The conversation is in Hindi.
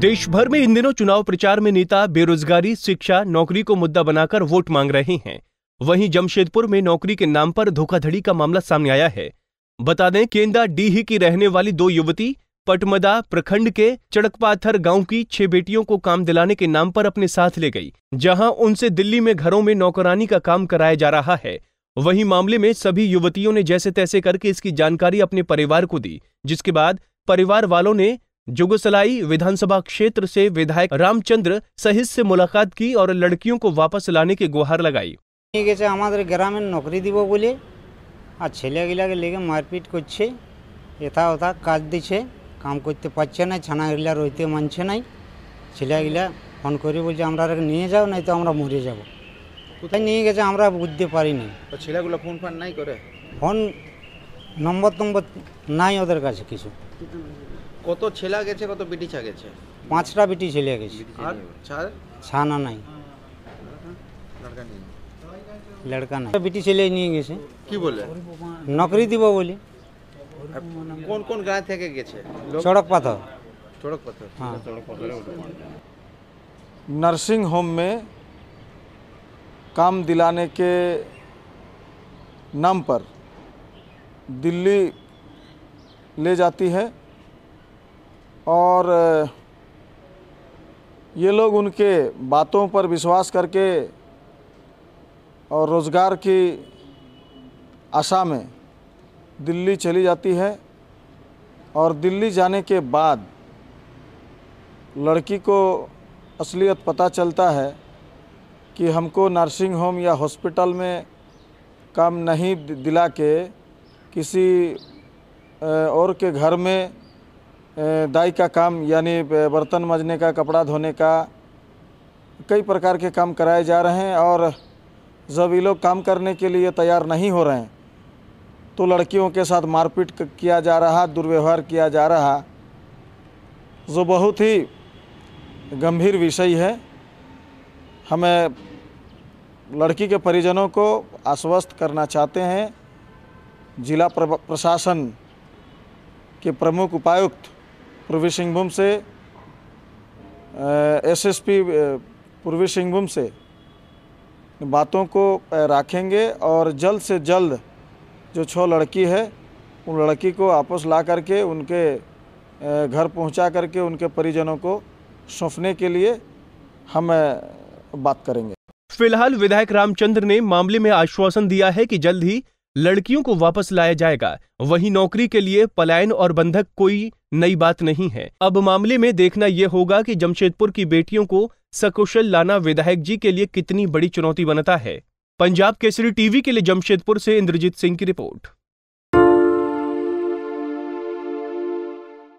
देश भर में इन दिनों चुनाव प्रचार में नेता बेरोजगारी शिक्षा नौकरी को मुद्दा बनाकर वोट मांग रहे हैं वहीं जमशेदपुर में नौकरी के नाम पर धोखाधड़ी का मामला सामने आया है बता दें केंदा डीही की रहने वाली दो युवती पटमदा प्रखंड के चड़कपाथर गांव की छह बेटियों को काम दिलाने के नाम पर अपने साथ ले गई जहां उनसे दिल्ली में घरों में नौकरानी का काम कराया जा रहा है वहीं मामले में सभी युवतियों ने जैसे तैसे करके इसकी जानकारी अपने परिवार को दी जिसके बाद परिवार वालों ने जुगसलाई विधानसभा क्षेत्र से विधायक रामचंद्र सहित से मुलाकात की और लड़कियों को वापस लाने की गुहार लगाई গেছে আমাদের গ্রামের নকরি দিব বলে আর ছেলেগুলাকে লেগে মারপিট করছে এথা ওথা কাজ দিছে কাম করতে পারছে না ছানাগুলা রইতে মানছে নাই ছেলেগুলা ফোন করে বলছে আমরা নিয়ে যাও নাই তো আমরা মরে যাব কোথায় নিয়ে গেছে আমরা বুঝতে পারিনি ছেলেগুলো ফোন ফোন নাই করে ফোন নম্বর টম্বর নাই ওদের কাছে কিছু কত ছিলা গেছে কত বিটি ছা গেছে পাঁচটা বিটি ছিলা গেছে আর ছা না নাই लड़का नहीं लड़का नहीं বিটি ছিলায় নিয়ে গেছে কি বলে চাকরি দিব বলি কোন কোন গায় থেকে গেছে সড়ক পাতা সড়ক পাতা সড়ক পাতা নার্সিং হোম মে কাম দilane কে নাম পর দিল্লি নে जाती है और ये लोग उनके बातों पर विश्वास करके और रोज़गार की आशा में दिल्ली चली जाती है और दिल्ली जाने के बाद लड़की को असलियत पता चलता है कि हमको नर्सिंग होम या हॉस्पिटल में काम नहीं दिला के किसी और के घर में दाई का काम यानी बर्तन मजने का कपड़ा धोने का कई प्रकार के काम कराए जा रहे हैं और जब ये लोग काम करने के लिए तैयार नहीं हो रहे हैं तो लड़कियों के साथ मारपीट किया जा रहा दुर्व्यवहार किया जा रहा जो बहुत ही गंभीर विषय है हमें लड़की के परिजनों को आश्वस्त करना चाहते हैं जिला प्रशासन के प्रमुख उपायुक्त पूर्वी सिंहभूम से एसएसपी पूर्वी सिंहभूम से बातों को रखेंगे और जल्द से जल्द जो छः लड़की है उन लड़की को आपस ला करके उनके घर पहुंचा करके उनके परिजनों को सौंपने के लिए हम बात करेंगे फिलहाल विधायक रामचंद्र ने मामले में आश्वासन दिया है कि जल्द ही लड़कियों को वापस लाया जाएगा वही नौकरी के लिए पलायन और बंधक कोई नई बात नहीं है अब मामले में देखना यह होगा कि जमशेदपुर की बेटियों को सकुशल लाना विधायक जी के लिए कितनी बड़ी चुनौती बनता है पंजाब केसरी टीवी के लिए जमशेदपुर से इंद्रजीत सिंह की रिपोर्ट